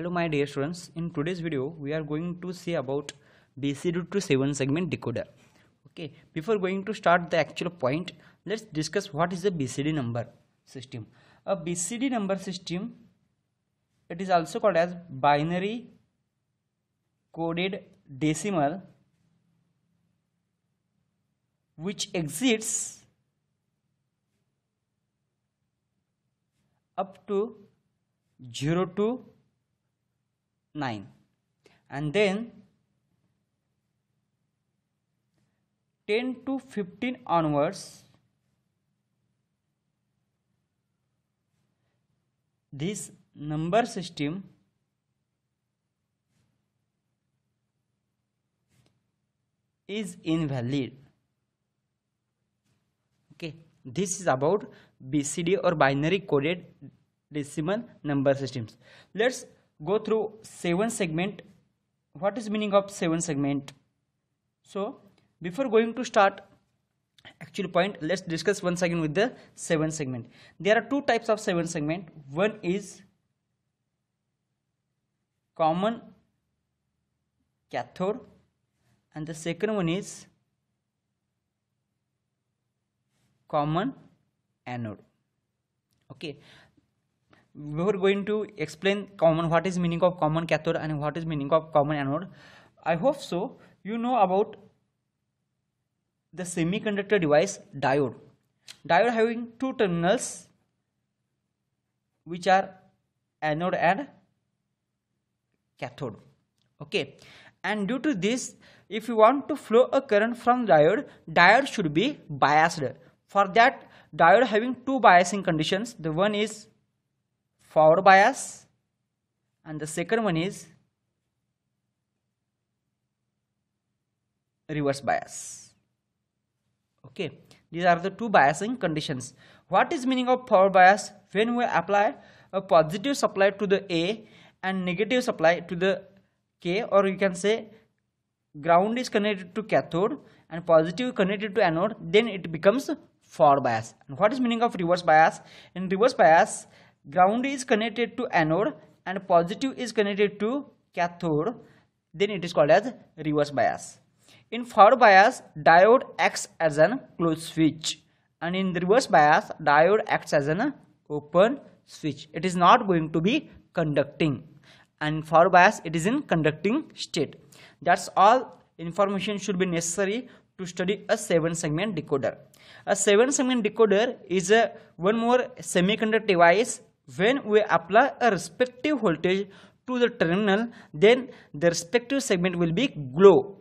hello my dear students in today's video we are going to see about bcd to 7 segment decoder okay before going to start the actual point let's discuss what is the bcd number system a bcd number system it is also called as binary coded decimal which exists up to 0 to 9 and then 10 to 15 onwards this number system is invalid okay this is about bcd or binary coded decimal number systems let's go through seven segment what is meaning of seven segment so before going to start actual point let's discuss once again with the seven segment there are two types of seven segment one is common cathode and the second one is common anode okay we were going to explain common what is meaning of common cathode and what is meaning of common anode i hope so you know about the semiconductor device diode diode having two terminals which are anode and cathode okay and due to this if you want to flow a current from diode diode should be biased for that diode having two biasing conditions the one is forward bias and the second one is reverse bias okay these are the two biasing conditions what is meaning of forward bias when we apply a positive supply to the a and negative supply to the k or you can say ground is connected to cathode and positive connected to anode then it becomes forward bias and what is meaning of reverse bias in reverse bias ground is connected to anode and positive is connected to cathode then it is called as reverse bias in forward bias diode acts as an closed switch and in reverse bias diode acts as an open switch it is not going to be conducting and forward bias it is in conducting state that's all information should be necessary to study a 7 segment decoder a 7 segment decoder is a one more semiconductor device when we apply a respective voltage to the terminal, then the respective segment will be glow.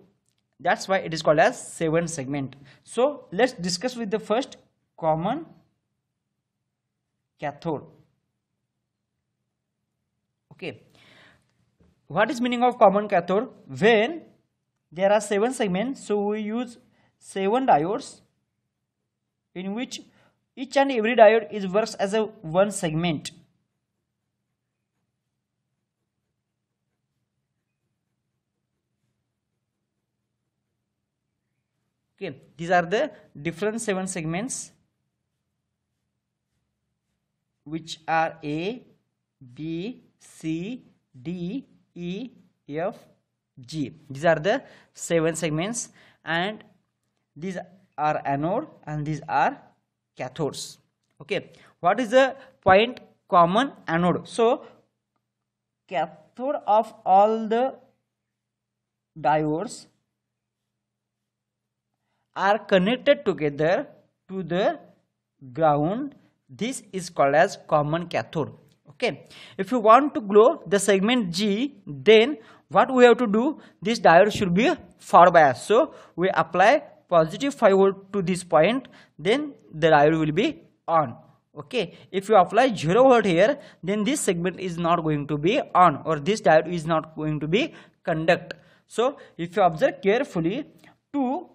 That's why it is called as 7 segment. So let's discuss with the first common cathode. Okay. What is meaning of common cathode? When there are 7 segments, so we use 7 diodes in which each and every diode is works as a one segment okay these are the different seven segments which are a b c d e f g these are the seven segments and these are anode and these are cathodes okay what is the point common anode so cathode of all the diodes are connected together to the ground this is called as common cathode okay if you want to glow the segment G then what we have to do this diode should be far bias so we apply positive 5 volt to this point then the diode will be on okay if you apply 0 volt here then this segment is not going to be on or this diode is not going to be conduct so if you observe carefully two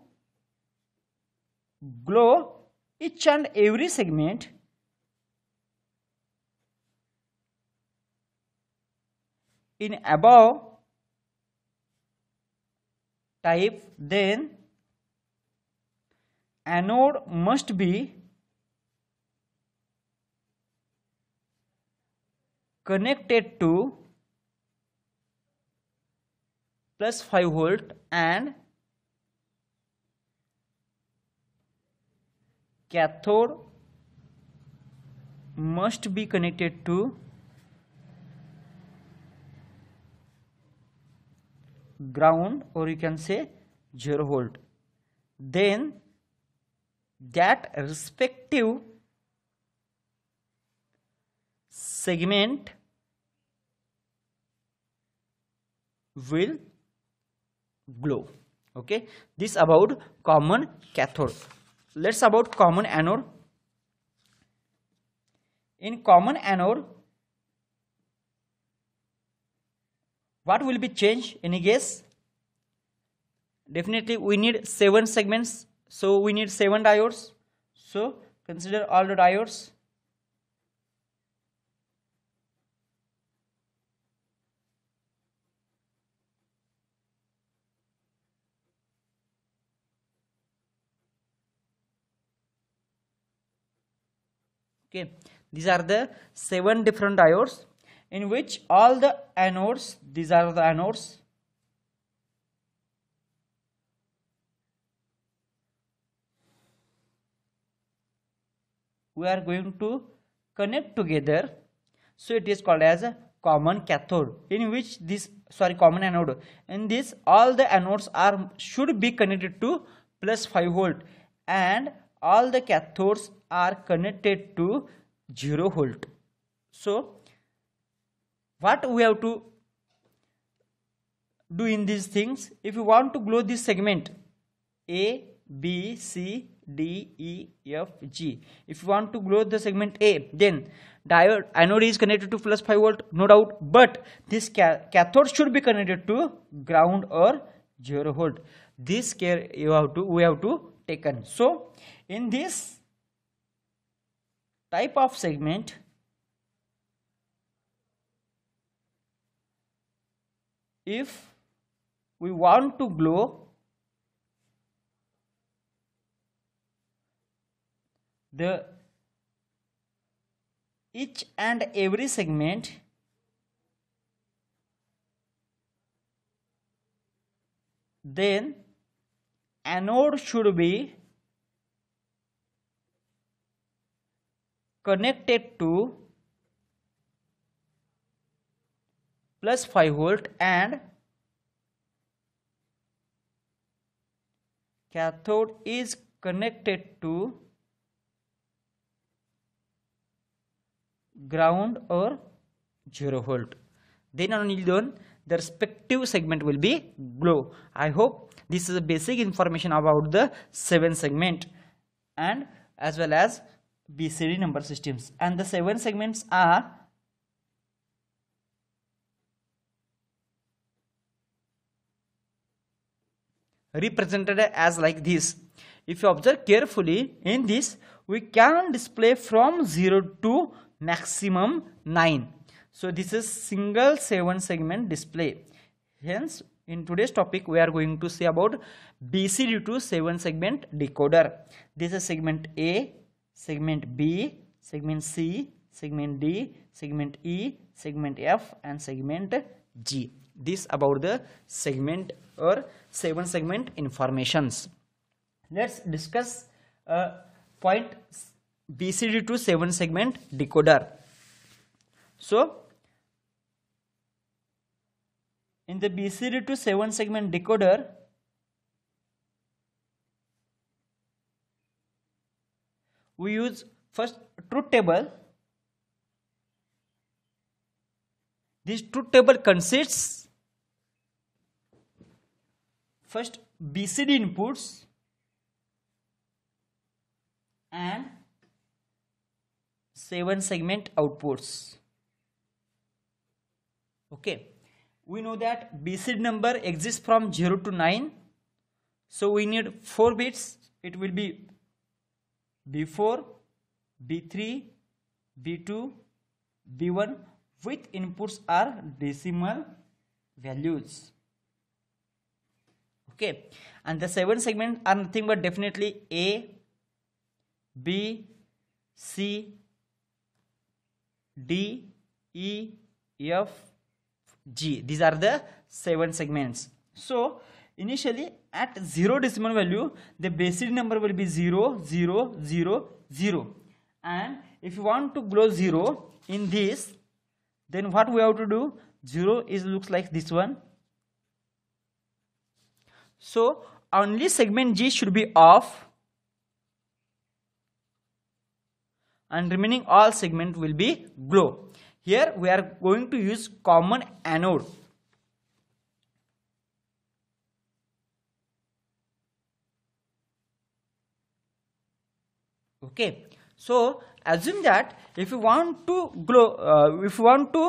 glow each and every segment in above type then anode must be connected to plus 5 volt and cathode must be connected to ground और you can say zero hold then that respective segment will glow okay this about common cathode So let's about common anode. In common anode, what will be changed? Any guess? Definitely we need 7 segments. So we need 7 diodes. So consider all the diodes. okay these are the seven different diodes in which all the anodes these are the anodes we are going to connect together so it is called as a common cathode in which this sorry common anode in this all the anodes are should be connected to plus 5 volt and all the cathodes are connected to 0 volt. So what we have to do in these things if you want to glow this segment A, B, C, D, E, F, G. If you want to glow the segment A then diode anode is connected to plus 5 volt no doubt but this ca cathode should be connected to ground or 0 volt. This care you have to we have to taken so in this type of segment if we want to glow the each and every segment then anode should be connected to plus 5 volt and cathode is connected to ground or 0 volt then on you the respective segment will be glow. I hope this is a basic information about the 7 segment and as well as BCD number systems and the 7 segments are represented as like this. If you observe carefully in this we can display from 0 to maximum 9 so this is single 7 segment display hence in today's topic we are going to see about bcd to 7 segment decoder this is segment A segment B segment C segment D segment E segment F and segment G this about the segment or 7 segment informations let's discuss uh, point bcd to 7 segment decoder so in the BCD to 7 segment decoder, we use first truth table. This truth table consists first BCD inputs and 7 segment outputs. Okay we know that BCD number exists from 0 to 9 so we need 4 bits it will be B4 B3 B2 B1 with inputs are decimal values okay and the seven segments are nothing but definitely A B C D E F G. These are the seven segments. So initially at 0 decimal value the basic number will be 0 0 0 0 and if you want to grow 0 in this then what we have to do 0 is looks like this one so only segment G should be off and remaining all segment will be glow here we are going to use common anode okay so assume that if you want to glow uh, if you want to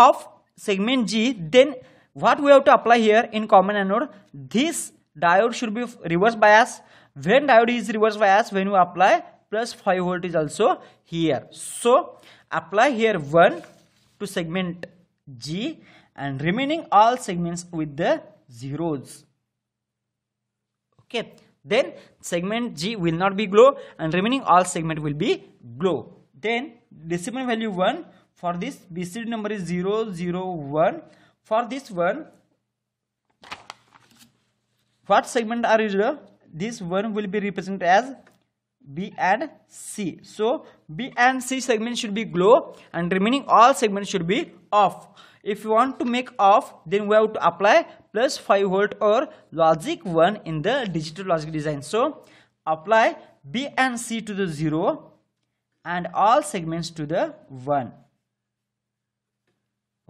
off segment g then what we have to apply here in common anode this diode should be reverse bias when diode is reverse bias when you apply plus 5 volt is also here so apply here 1 to segment G and remaining all segments with the zeros. Okay, then segment G will not be glow and remaining all segment will be glow. Then decimal value 1 for this BCD number is 0, 0, 1. For this one, what segment are you? This one will be represented as B and C. So B and C segment should be glow and remaining all segments should be off. If you want to make off then we have to apply plus 5 volt or logic 1 in the digital logic design. So apply B and C to the 0 and all segments to the 1.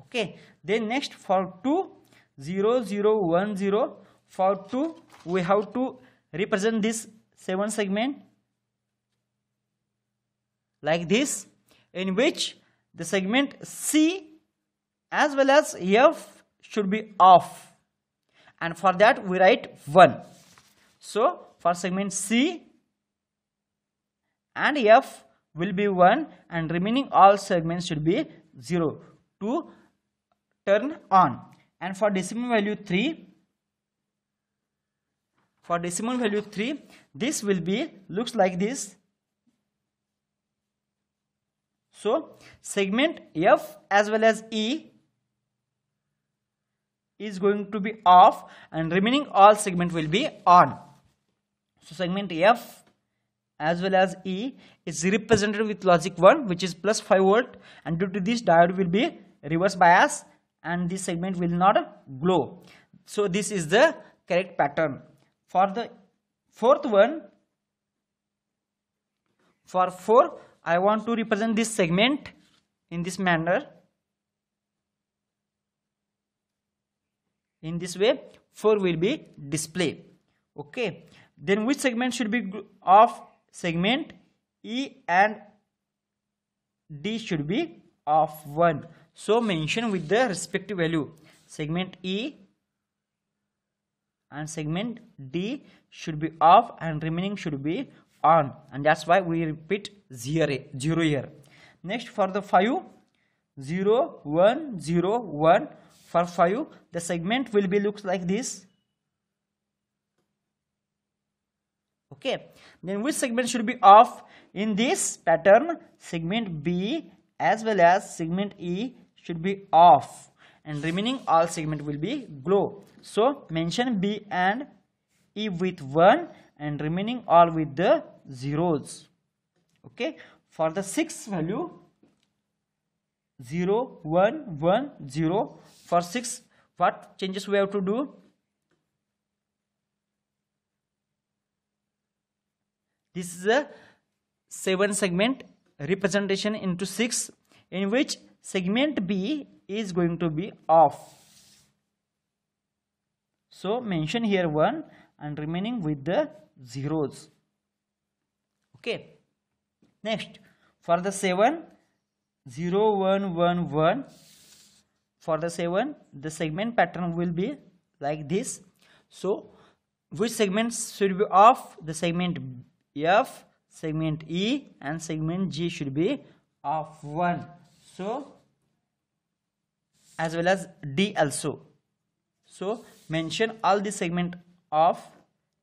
Okay. Then next for 2 0 0 1 0 for 2 we have to represent this 7 segment like this in which the segment C as well as F should be off and for that we write 1 so for segment C and F will be 1 and remaining all segments should be 0 to turn on and for decimal value 3 for decimal value 3 this will be looks like this so segment F as well as E is going to be off and remaining all segment will be on. So segment F as well as E is represented with logic 1 which is plus 5 volt and due to this diode will be reverse bias and this segment will not glow. So this is the correct pattern. For the fourth one, for 4 I want to represent this segment in this manner in this way 4 will be display okay then which segment should be off segment E and D should be off 1 so mention with the respective value segment E and segment D should be off and remaining should be on and that's why we repeat zero, zero here. Next for the 5, 0, 1, 0, 1. For 5, the segment will be looks like this. Okay. Then which segment should be off? In this pattern, segment B as well as segment E should be off and remaining all segment will be glow. So mention B and E with 1 and remaining all with the zeros okay for the sixth value 0 1 1 0 for 6 what changes we have to do this is a 7 segment representation into 6 in which segment B is going to be off so mention here 1 and remaining with the zeros okay next for the 7 0 1 1 1 for the 7 the segment pattern will be like this so which segments should be off the segment f segment e and segment g should be of 1 so as well as d also so mention all the segment of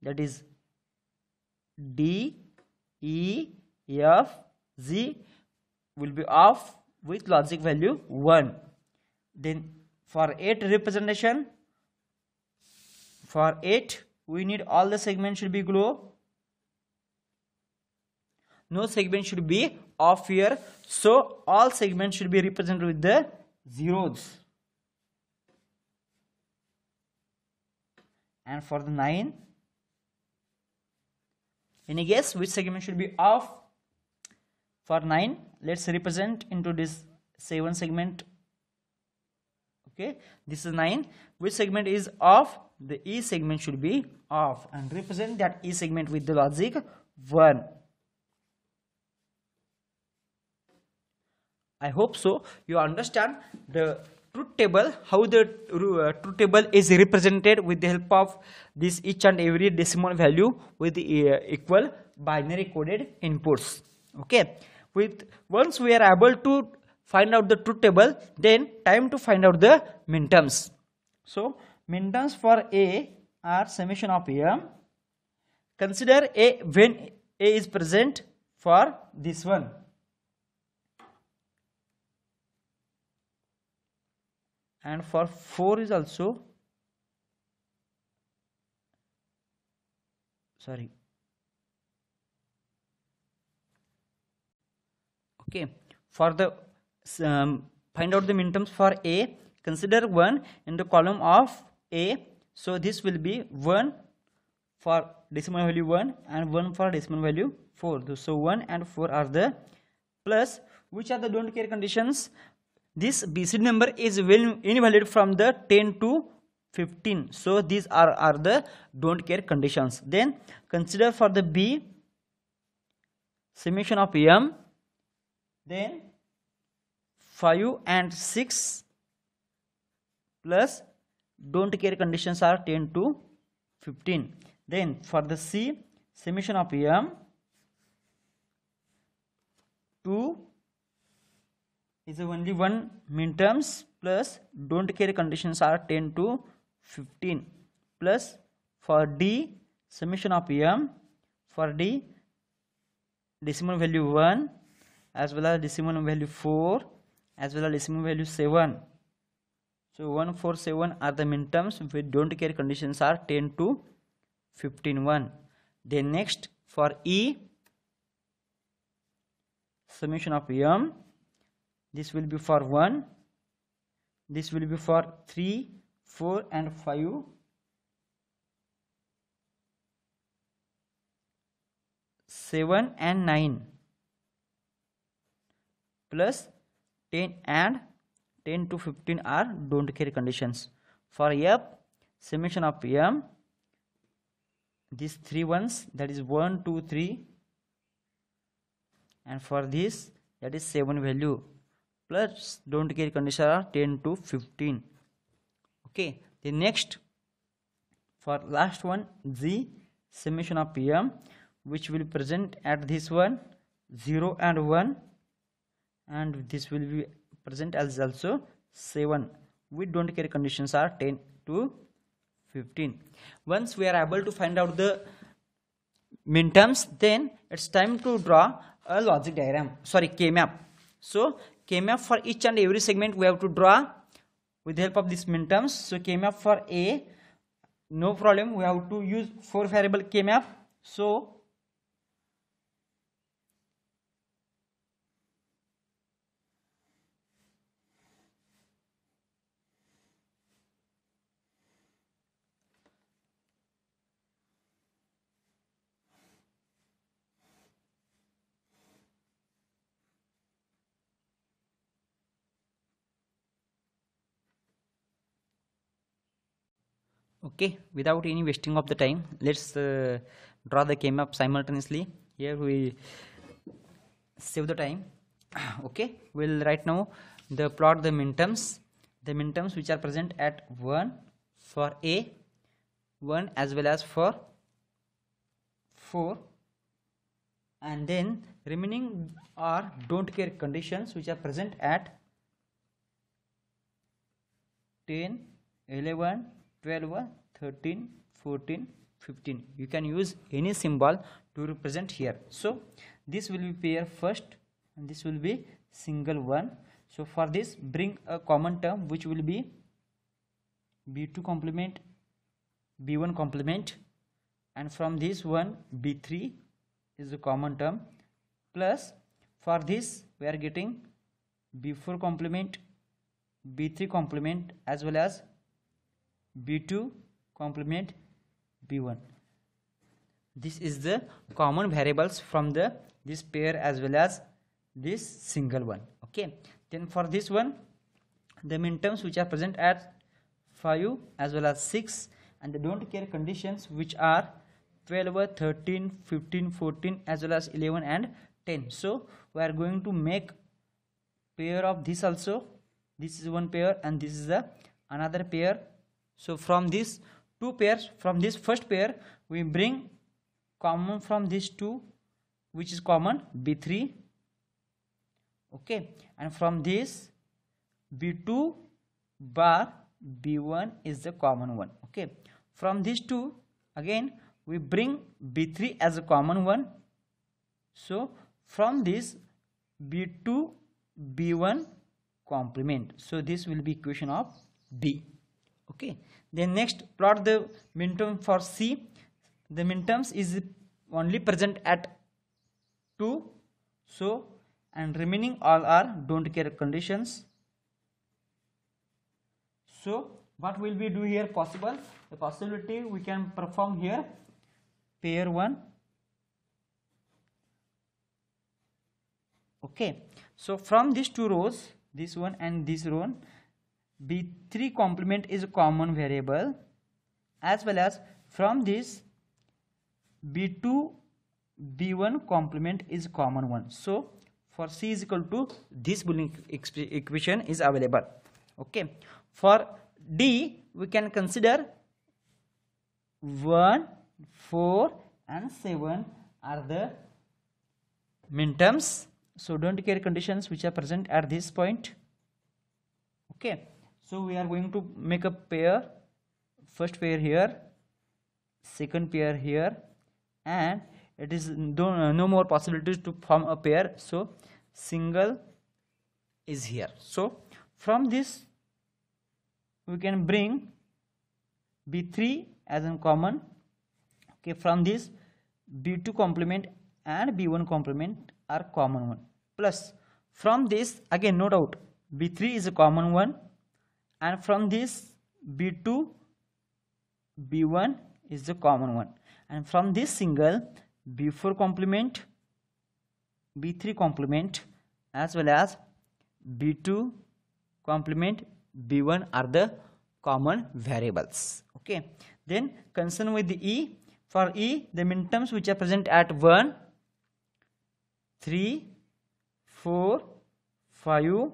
that is d e f z will be off with logic value 1 then for 8 representation for 8 we need all the segments should be glow no segment should be off here so all segments should be represented with the zeros and for the 9 any guess which segment should be off for 9 let's represent into this 7 segment okay this is 9 which segment is off the e segment should be off and represent that e segment with the logic 1 i hope so you understand the truth table how the uh, truth table is represented with the help of this each and every decimal value with the, uh, equal binary coded inputs okay with once we are able to find out the truth table then time to find out the min terms. so min terms for a are summation of m consider a when a is present for this one and for 4 is also sorry okay for the um, find out the min terms for a consider 1 in the column of a so this will be 1 for decimal value 1 and 1 for decimal value 4 so 1 and 4 are the plus which are the don't care conditions this BC number is well invalid from the 10 to 15 so these are are the don't care conditions then consider for the b summation of m then 5 and 6 plus don't care conditions are 10 to 15 then for the c summation of m 2 is only one min terms plus don't care conditions are 10 to 15 plus for d summation of m for d decimal value 1 as well as decimal value 4 as well as decimal value 7 so 1 4 7 are the min terms we don't care conditions are 10 to 15 1 then next for e summation of m this will be for 1 this will be for 3 4 and 5 7 and 9 plus 10 and 10 to 15 are don't care conditions for f summation of m these three ones that is 1 2 3 and for this that is 7 value plus don't care condition are 10 to 15 okay the next for last one z summation of m which will present at this one 0 and 1 and this will be present as also 7 we don't care conditions are 10 to 15 once we are able to find out the minterms then it's time to draw a logic diagram sorry k-map so k-map for each and every segment we have to draw with the help of these minterms so k-map for a no problem we have to use four variable k-map so okay without any wasting of the time let's uh, draw the game up simultaneously here we save the time okay we'll right now the plot the minterms, the minterms which are present at 1 for a 1 as well as for 4 and then remaining are don't care conditions which are present at 10 11 12 13 14 15 you can use any symbol to represent here so this will be pair first and this will be single one so for this bring a common term which will be b2 complement b1 complement and from this one b3 is a common term plus for this we are getting b4 complement b3 complement as well as b2 complement b1 this is the common variables from the this pair as well as this single one okay then for this one the min terms which are present at 5 as well as 6 and the don't care conditions which are 12 13 15 14 as well as 11 and 10 so we are going to make pair of this also this is one pair and this is the another pair so from this two pairs from this first pair we bring common from these two which is common b3 okay and from this b2 bar b1 is the common one okay from these two again we bring b3 as a common one so from this b2 b1 complement so this will be equation of b okay then next plot the minimum for c the terms is only present at 2 so and remaining all are don't care conditions so what will we do here possible the possibility we can perform here pair 1 okay so from these two rows this one and this row B3 complement is a common variable as well as from this B2 B1 complement is common one. So for C is equal to this Boolean equation is available. Okay. For D we can consider 1, 4 and 7 are the minterms. So don't care conditions which are present at this point. Okay so we are going to make a pair first pair here second pair here and it is no, no more possibilities to form a pair so single is here so from this we can bring b3 as in common okay from this b2 complement and b1 complement are common one plus from this again no doubt b3 is a common one and from this b2 b1 is the common one and from this single b4 complement b3 complement as well as b2 complement b1 are the common variables okay then concern with the e for e the min terms which are present at 1 3 4 5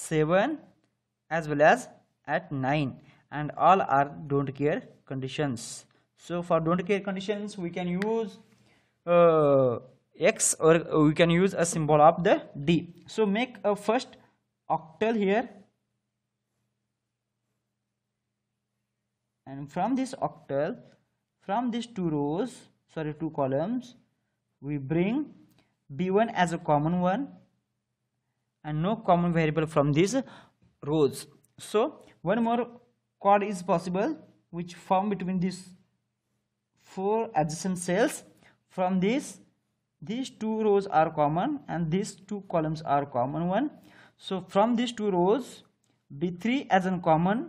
7 as well as at 9 and all are don't care conditions so for don't care conditions we can use uh, x or we can use a symbol of the d so make a first octal here and from this octal from these two rows sorry two columns we bring b1 as a common one and no common variable from this rows so one more chord is possible which form between these four adjacent cells from this these two rows are common and these two columns are common one so from these two rows b3 as an common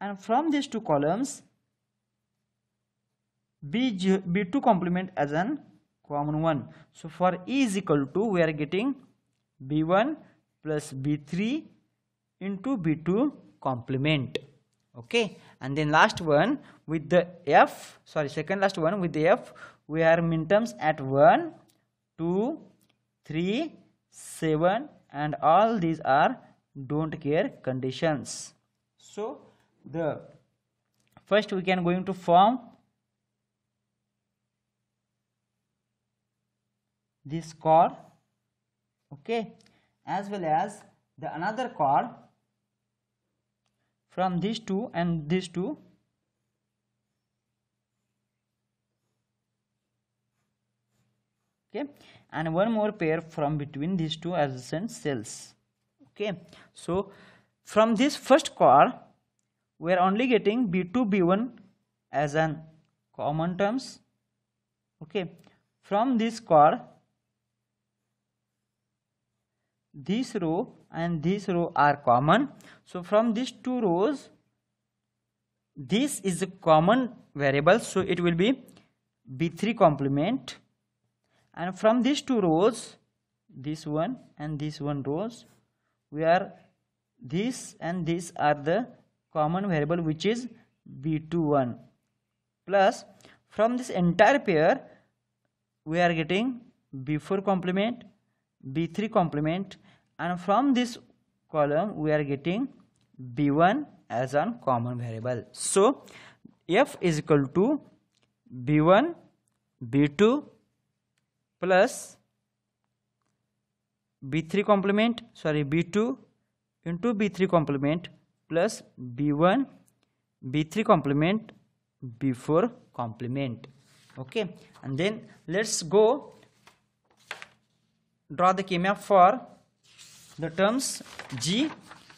and from these two columns B, b2 complement as an common one so for e is equal to we are getting b1 plus b3 into B2 complement okay and then last one with the F sorry second last one with the F we are minterms at 1 2 3 7 and all these are don't care conditions so the first we can going to form this chord okay as well as the another chord from these two and these two okay and one more pair from between these two adjacent cells okay so from this first core we are only getting b2 b1 as an common terms okay from this core this row and this row are common so from these two rows this is a common variable so it will be b3 complement and from these two rows this one and this one rows we are this and this are the common variable which is b21 plus from this entire pair we are getting b4 complement b3 complement and from this column we are getting b1 as a common variable so f is equal to b1 b2 plus b3 complement sorry b2 into b3 complement plus b1 b3 complement b4 complement okay and then let's go draw the chemia for the terms G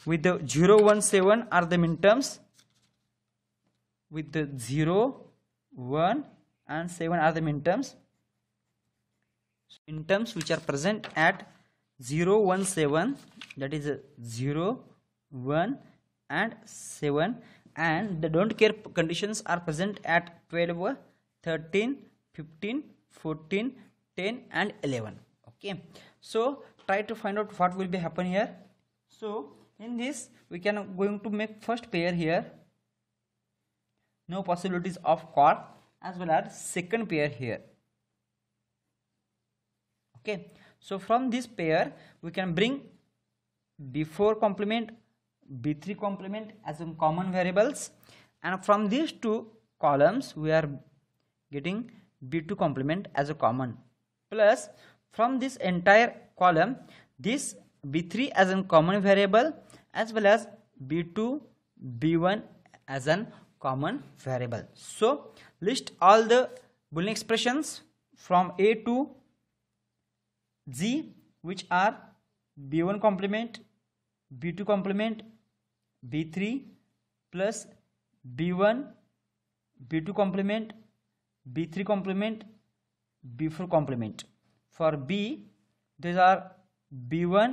with the 0, 017 are the min terms with the 0, 1 and 7 are the min terms. Min terms which are present at 0, 1, 7 that is 0, 1 and 7 and the don't care conditions are present at 12, 13, 15, 14, 10 and 11. Okay. So, try to find out what will be happen here so in this we can going to make first pair here no possibilities of car as well as second pair here okay so from this pair we can bring b4 complement b3 complement as in common variables and from these two columns we are getting b2 complement as a common plus from this entire column this b3 as a common variable as well as b2 b1 as a common variable so list all the boolean expressions from a to z which are b1 complement b2 complement b3 plus b1 b2 complement b3 complement b4 complement for b these are b1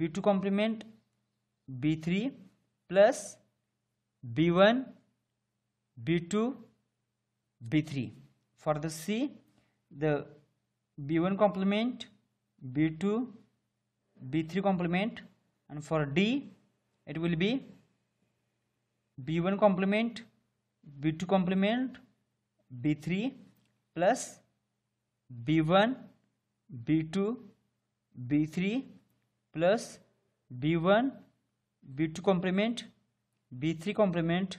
b2 complement b3 plus b1 b2 b3 for the c the b1 complement b2 b3 complement and for d it will be b1 complement b2 complement b3 plus b1 b2 b3 plus b1 b2 complement b3 complement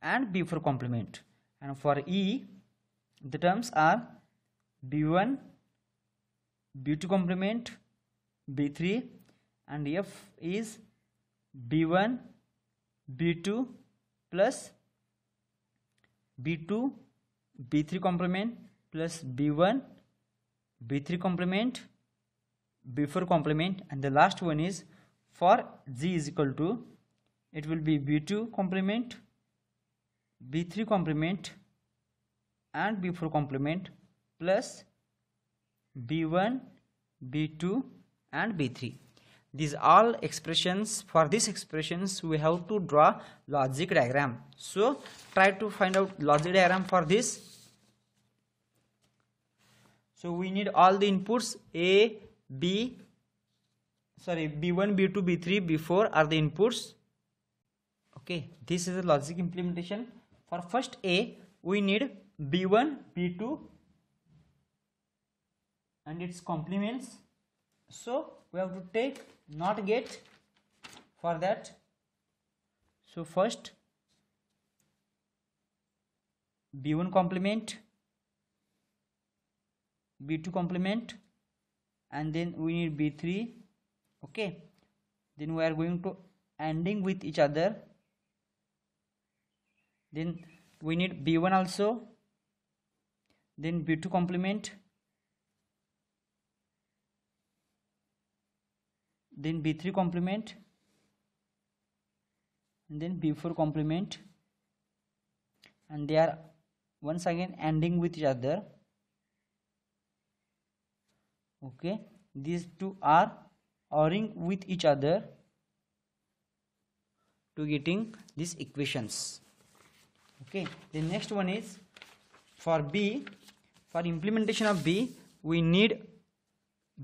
and b4 complement and for e the terms are b1 b2 complement b3 and f is b1 b2 plus b2 b3 complement plus b1 B3 complement, B4 complement and the last one is for G is equal to it will be B2 complement, B3 complement and B4 complement plus B1, B2 and B3 these all expressions for these expressions we have to draw logic diagram so try to find out logic diagram for this so we need all the inputs a b sorry b1 b2 b3 b4 are the inputs okay this is a logic implementation for first a we need b1 b2 and its complements so we have to take not gate for that so first b1 complement b2 complement and then we need b3 okay then we are going to ending with each other then we need b1 also then b2 complement then b3 complement and then b4 complement and they are once again ending with each other okay these two are oring with each other to getting these equations okay the next one is for b for implementation of b we need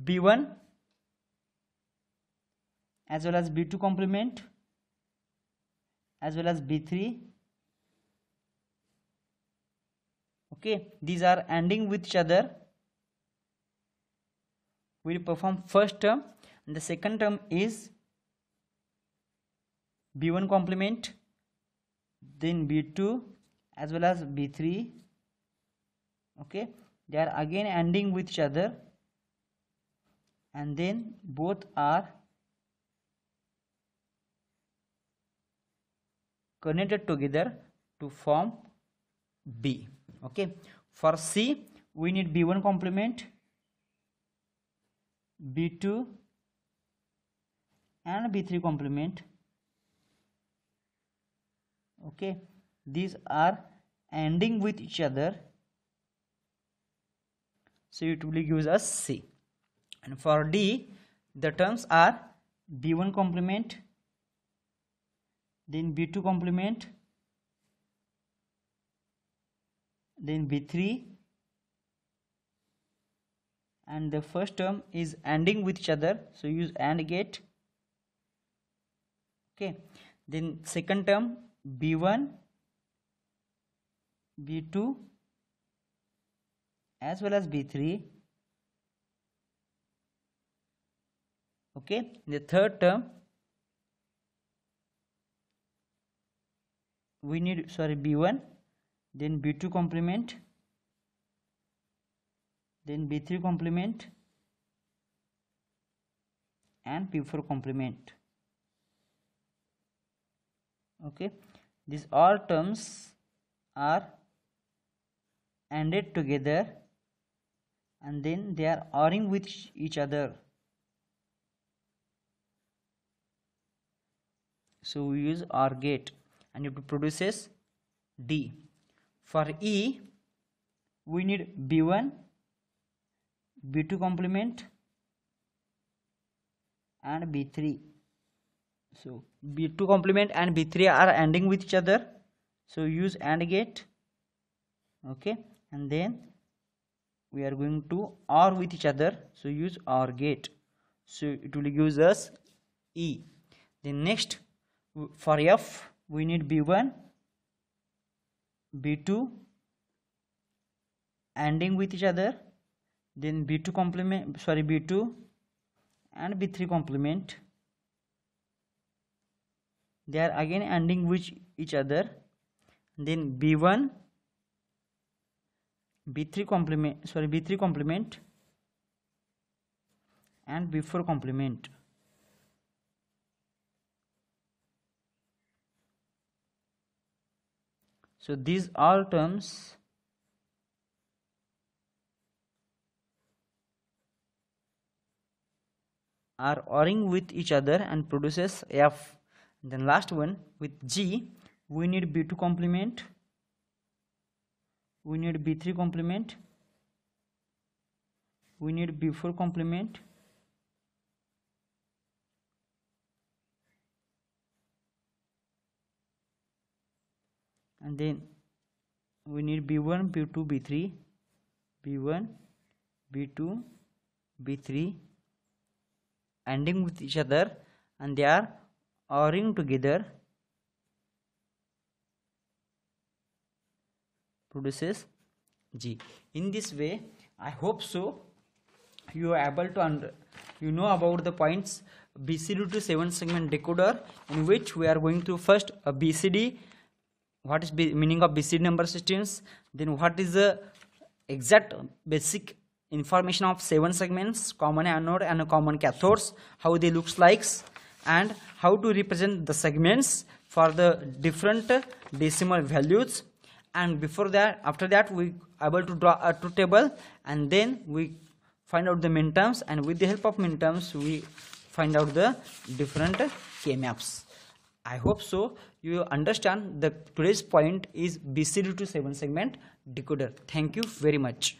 b1 as well as b2 complement as well as b3 okay these are ending with each other we perform first term the second term is b1 complement then b2 as well as b3 okay they are again ending with each other and then both are connected together to form b okay for c we need b1 complement B2 and B3 complement okay these are ending with each other so it will give us C and for D the terms are B1 complement then B2 complement then B3 and the first term is ending with each other so use AND gate okay then second term b1 b2 as well as b3 okay the third term we need sorry b1 then b2 complement then b3 complement and p4 complement okay these all terms are ended together and then they are oring with each other so we use or gate and it produces d for e we need b1 b2 complement and b3 so b2 complement and b3 are ending with each other so use AND gate okay and then we are going to OR with each other so use OR gate so it will give us E then next for F we need B1 B2 ending with each other then b2 complement sorry b2 and b3 complement they are again ending with each other then b1 b3 complement sorry b3 complement and b4 complement so these all terms are ORing with each other and produces F. And then last one with G, we need B2 complement, we need B3 complement, we need B4 complement, and then we need b1 b2 b3 b1 b2 b3 ending with each other and they are ORing together produces G. In this way, I hope so you are able to under, you know about the points BCD to 7 segment decoder in which we are going to first a BCD what is B, meaning of BCD number systems then what is the exact basic information of seven segments common anode and common cathodes how they looks likes and how to represent the segments for the different decimal values and before that after that we able to draw a two table and then we find out the min terms, and with the help of min terms, we find out the different k-maps i hope so you understand the today's point is bcd to 7 segment decoder thank you very much